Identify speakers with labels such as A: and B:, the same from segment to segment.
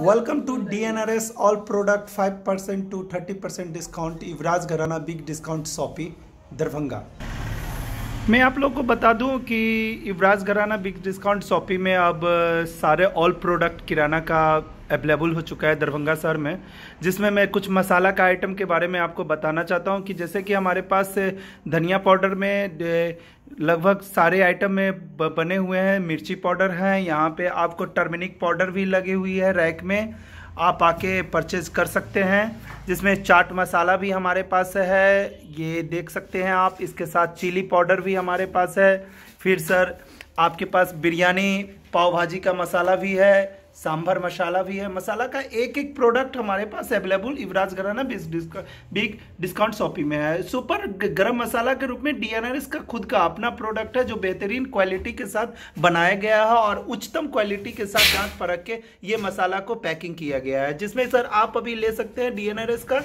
A: welcome to D N R S all product five percent to thirty percent discount Yuvraj Gharana big discount shoppe Darbhanga मैं आप लोग को बता दूं कि इवराज घराना बिग डिस्काउंट शॉपी में अब सारे ऑल प्रोडक्ट किराना का अवेलेबल हो चुका है दरभंगा शहर में जिसमें मैं कुछ मसाला का आइटम के बारे में आपको बताना चाहता हूँ कि जैसे कि हमारे पास धनिया पाउडर में लगभग सारे आइटम में बने हुए हैं मिर्ची पाउडर हैं यहाँ पे आपको टर्मिनिक पाउडर भी लगी हुई है रैक में आप आके परचेज कर सकते हैं जिसमें चाट मसाला भी हमारे पास है ये देख सकते हैं आप इसके साथ चिली पाउडर भी हमारे पास है फिर सर आपके पास बिरयानी पाव भाजी का मसाला भी है सांभर मसाला भी है मसाला का एक एक प्रोडक्ट हमारे पास available इवराज Gharana big discount shopping में है सुपर गरम मसाला के रूप में डीएनआर का खुद का अपना प्रोडक्ट है जो बेहतरीन क्वालिटी के साथ बनाया गया है और उच्चतम क्वालिटी के साथ जांच परख के ये मसाला को पैकिंग किया गया है जिसमें सर आप अभी ले सकते हैं डी का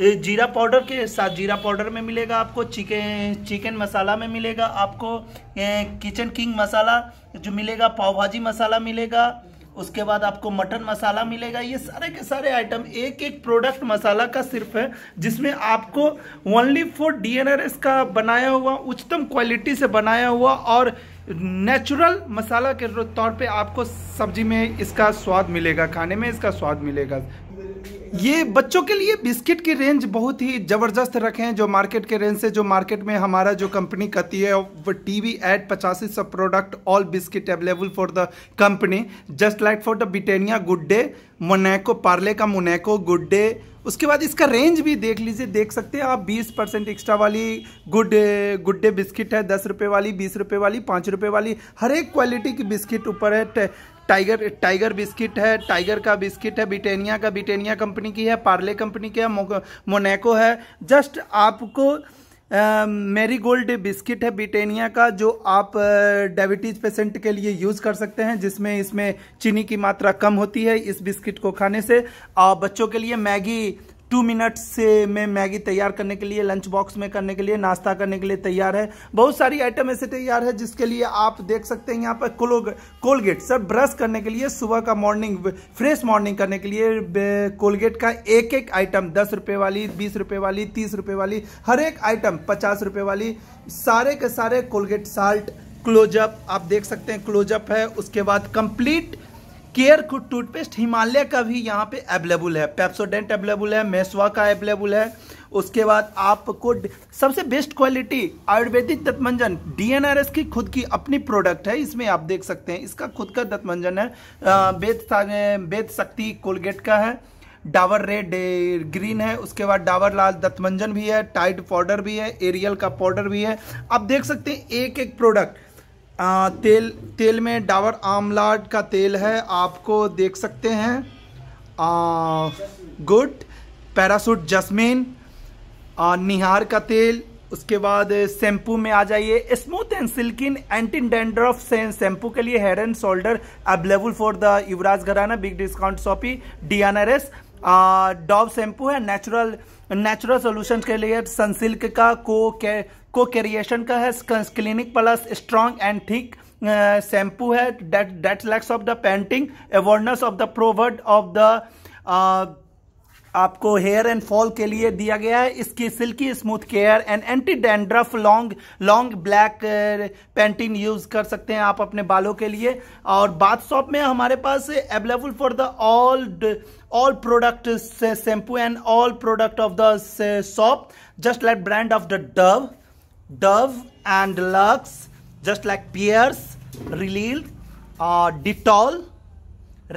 A: जीरा पाउडर के साथ जीरा पाउडर में मिलेगा आपको चिकन चिकन मसाला में मिलेगा आपको किचन किंग मसाला जो मिलेगा पाव भाजी मसाला मिलेगा उसके बाद आपको मटन मसाला मिलेगा ये सारे के सारे आइटम एक एक प्रोडक्ट मसाला का सिर्फ है जिसमें आपको ओनली फॉर डीएनआरएस का बनाया हुआ उच्चतम क्वालिटी से बनाया हुआ और नेचुरल मसाला के तौर पे आपको सब्जी में इसका स्वाद मिलेगा खाने में इसका स्वाद मिलेगा ये बच्चों के लिए बिस्किट की रेंज बहुत ही ज़बरदस्त रखे हैं जो मार्केट के रेंज से जो मार्केट में हमारा जो कंपनी कहती है वो टी वी एड पचासी सब product all biscuit available for the company just like for the Britannia good day Monaco Parle का मोनैको गुड डे उसके बाद इसका रेंज भी देख लीजिए देख सकते हैं आप 20 परसेंट एक्स्ट्रा वाली गुड गुड डे बिस्किट है दस रुपये वाली बीस रुपये वाली पाँच रुपये वाली हर एक क्वालिटी की बिस्किट ऊपर है टाइगर टाइगर बिस्किट है टाइगर का बिस्किट है ब्रिटेनिया का ब्रिटेनिया कंपनी की है पार्ले कंपनी की है मोनेको है जस्ट आपको मेरी गोल्ड बिस्किट है ब्रिटेनिया का जो आप डायबिटीज पेशेंट के लिए यूज़ कर सकते हैं जिसमें इसमें चीनी की मात्रा कम होती है इस बिस्किट को खाने से और बच्चों के लिए मैगी टू मिनट से में मैगी तैयार करने के लिए लंच बॉक्स में करने के लिए नाश्ता करने के लिए तैयार है बहुत सारी आइटम ऐसे तैयार है जिसके लिए आप देख सकते हैं यहाँ पर कोलगेट सर ब्रश करने के लिए सुबह का मॉर्निंग फ्रेश मॉर्निंग करने के लिए कोलगेट का एक एक आइटम दस रुपये वाली बीस रुपये वाली तीस रुपये वाली हर एक आइटम पचास रुपये वाली सारे के सारे कोलगेट साल्ट क्लोजअप आप देख सकते हैं क्लोजअप है उसके बाद कंप्लीट केयर खुद टूथपेस्ट हिमालय का भी यहाँ पे अवेलेबल है पेप्सोडेंट अवेलेबल है मेसवा का अवेलेबल है उसके बाद आपको सबसे बेस्ट क्वालिटी आयुर्वेदिक दत्तमंजन डीएनआरएस की खुद की अपनी प्रोडक्ट है इसमें आप देख सकते हैं इसका खुद का दत्तमंजन है बेद बेद शक्ति कोलगेट का है डावर रेड ग्रीन है उसके बाद डावर लाल दत्तमंजन भी है टाइड पाउडर भी है एरियल का पाउडर भी है आप देख सकते हैं एक एक प्रोडक्ट आ, तेल तेल में डाबर आमलाड का तेल है आपको देख सकते हैं गुड पैरासूट जस्मिन निहार का तेल उसके बाद शैम्पू में आ जाइए smooth and silken anti dandruff shampoo के लिए head and shoulder available for the Yuvraj Gharana big discount shoppe D N R S Dove shampoo है नेचुरल नेचुरल सॉल्यूशंस के लिए सनसिल्क का को के को कैरिएशन का है clinic plus strong and thick shampoo है date date Lux of the painting awareness of the प्रोवर्ड ऑफ द आपको हेयर एंड फॉल के लिए दिया गया है इसकी silky smooth care and anti dandruff long long black Pantene use कर सकते हैं आप अपने बालों के लिए और बाथ शॉप में हमारे पास available for the all all product shampoo and all product of the shop just like brand of the Dove Dove and Lux just like Pears रिलील डिटॉल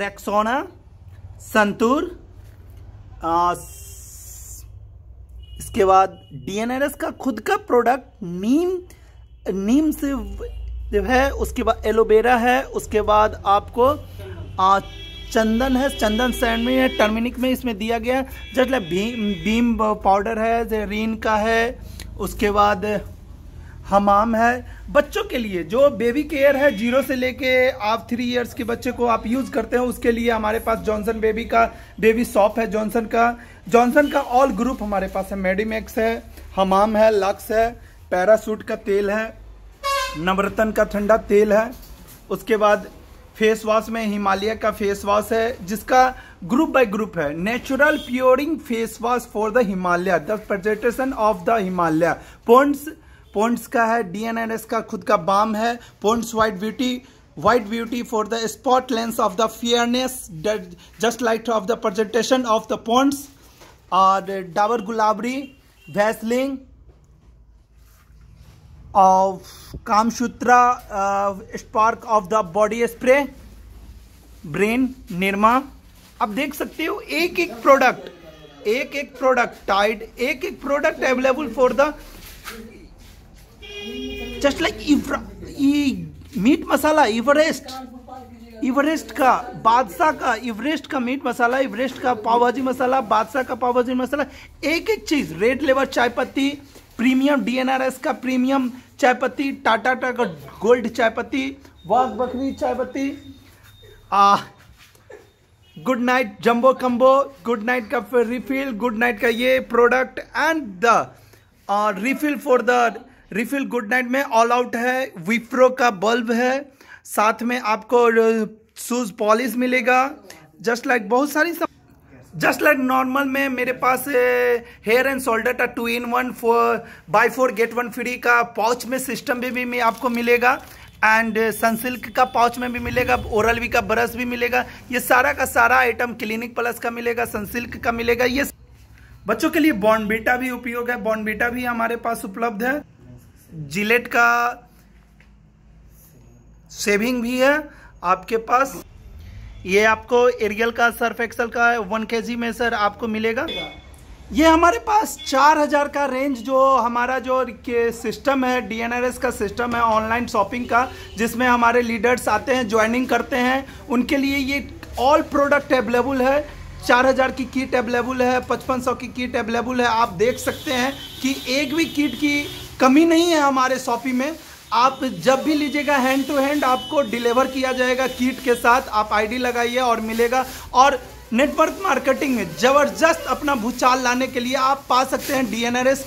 A: रेक्सोना संतूर इसके बाद डीएनआरएस का खुद का प्रोडक्ट नीम नीम से जो है उसके बाद एलोवेरा है उसके बाद आपको आ, चंदन है चंदन सैंड में है टर्मिनिक में इसमें दिया गया है just like Vim Vim powder है रीन का है उसके बाद हमाम है बच्चों के लिए जो बेबी केयर है जीरो से लेके आप थ्री इयर्स के बच्चे को आप यूज़ करते हैं उसके लिए हमारे पास जॉनसन बेबी का बेबी सॉप है जॉनसन का जॉनसन का ऑल ग्रुप हमारे पास है मेडिमेक्स है हमाम है लक्स है पैरासूट का तेल है नवरत्न का ठंडा तेल है उसके बाद फेस वॉश में हिमालय का फेस वॉश है जिसका ग्रुप बाय ग्रुप है natural purifying face wash for the Himalaya the presentation of the Himalaya Ponds Ponds का है डीएनएनएस का खुद का बाम है Ponds white beauty white beauty for the spotless of the fairness just light of the presentation of the Ponds और Dabur Gulabari Vaseline of Kamasutra spark of the body spray brain Nirma आप देख सकते हो एक एक प्रोडक्ट एक एक प्रोडक्ट टाइड एक एक product available for the just like meat masala Everest Everest का बादशाह का इवरेस्ट का मीट मसाला इवरेस्ट का पाव भाजी मसाला बादशाह का पाव भाजी मसाला एक एक चीज़ रेड लेवर चाय पत्ती प्रीमियम डीएनआरएस का प्रीमियम चाय पत्ती टाटा टा का गोल्ड चाय पत्ती वाघ बकरी चाय पत्ती good night jumbo combo good night का रिफिल गुड नाइट का ये product and the refill for the refill good night में ऑल आउट है विप्रो का बल्ब है साथ में आपको शूज़ uh, पॉलिश मिलेगा जस्ट लाइक like, बहुत सारी सब जस्ट लाइक नॉर्मल में मेरे पास हेयर एंड शोल्डर का two in one four by four get one free का पाउच में सिस्टम भी, भी, में आपको मिलेगा एंड सनसिल्क uh, का पाउच में भी मिलेगा ओरल वी का ब्रश भी मिलेगा ये सारा का सारा आइटम क्लिनिक प्लस का मिलेगा सनसिल्क का मिलेगा ये बच्चों के लिए बॉन्डबीटा भी उपयोग है बॉन्डबीटा भी हमारे पास उपलब्ध है जिलेट का सेविंग भी है आपके पास ये आपको एरियल का सर्फ एक्सल का वन के में सर आपको मिलेगा ये हमारे पास 4000 का रेंज जो हमारा जो के सिस्टम है डीएनआरएस का सिस्टम है ऑनलाइन शॉपिंग का जिसमें हमारे लीडर्स आते हैं ज्वाइनिंग करते हैं उनके लिए ये ऑल प्रोडक्ट अवेलेबल है 4000 की किट अवेलेबल है 5500 की किट अवेलेबल है आप देख सकते हैं कि एक भी किट की कमी नहीं है हमारे शॉपी में आप जब भी लीजिएगा हैंड टू हैंड आपको डिलीवर किया जाएगा किट के साथ आप आईडी लगाइए और मिलेगा और नेटवर्क मार्केटिंग में ज़बरदस्त अपना भूचाल लाने के लिए आप पा सकते हैं डीएनआरएस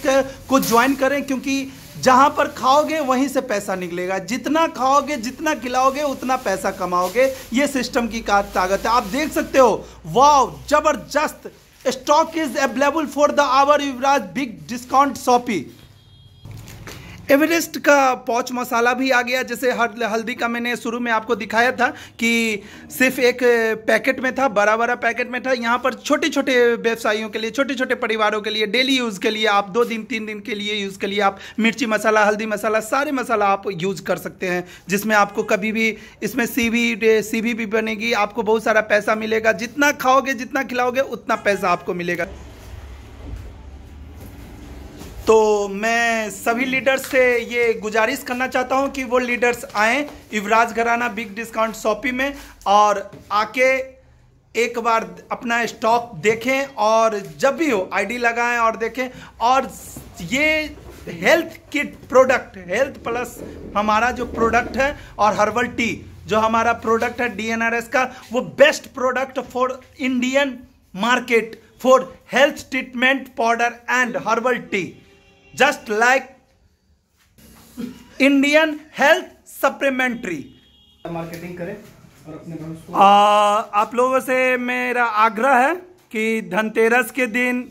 A: को ज्वाइन करें क्योंकि जहाँ पर खाओगे वहीं से पैसा निकलेगा जितना खाओगे जितना खिलाओगे उतना पैसा कमाओगे ये सिस्टम की का ताकत है आप देख सकते हो वाव ज़बरदस्त stock is available for the our Yuvraj big discount shoppe Everest का पौच मसाला भी आ गया जैसे हर हल्दी का मैंने शुरू में आपको दिखाया था कि सिर्फ एक पैकेट में था बड़ा बड़ा पैकेट में था यहाँ पर छोटे छोटे व्यवसायियों के लिए छोटे छोटे परिवारों के लिए डेली यूज़ के लिए आप दो दिन तीन दिन के लिए यूज़ के लिए आप मिर्ची मसाला हल्दी मसाला सारे मसाला आप यूज़ कर सकते हैं जिसमें आपको कभी भी इसमें सी भी सी भी बनेगी आपको बहुत सारा पैसा मिलेगा जितना खाओगे जितना खिलाओगे उतना पैसा आपको मिलेगा तो मैं सभी लीडर्स से ये गुजारिश करना चाहता हूँ कि वो लीडर्स आएँ युवराज घराना बिग डिस्काउंट शॉपी में और आके एक बार अपना स्टॉक देखें और जब भी हो आईडी लगाएं और देखें और ये health kit product health plus हमारा जो प्रोडक्ट है और हर्बल टी जो हमारा प्रोडक्ट है डीएनआरएस का वो best product for Indian market for health treatment powder and herbal tea just like Indian health supplementary marketing करें और अपने आप लोगों से मेरा आग्रह है कि धनतेरस के दिन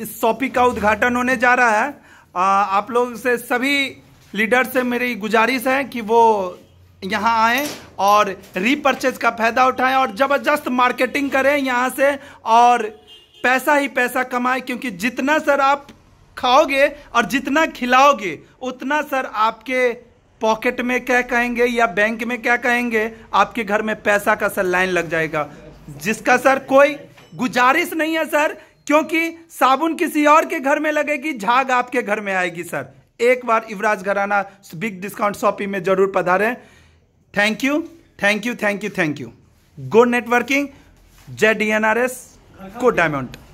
A: इस शॉपिंग का उद्घाटन होने जा रहा है आ, आप लोग से सभी लीडर से मेरी गुजारिश है कि वो यहाँ आए और रीपर्चेज का फायदा उठाएं और ज़बरदस्त मार्केटिंग करें यहाँ से और पैसा ही पैसा कमाएं क्योंकि जितना सर आप खाओगे और जितना खिलाओगे उतना सर आपके पॉकेट में क्या कहेंगे या बैंक में क्या कहेंगे आपके घर में पैसा का सर लाइन लग जाएगा जिसका सर कोई गुजारिश नहीं है सर क्योंकि साबुन किसी और के घर में लगेगी झाग आपके घर में आएगी सर एक बार युवराज घराना बिग डिस्काउंट शॉपिंग में जरूर पधारें thank you thank you thank you thank you good networking Z D N R S को डायमंड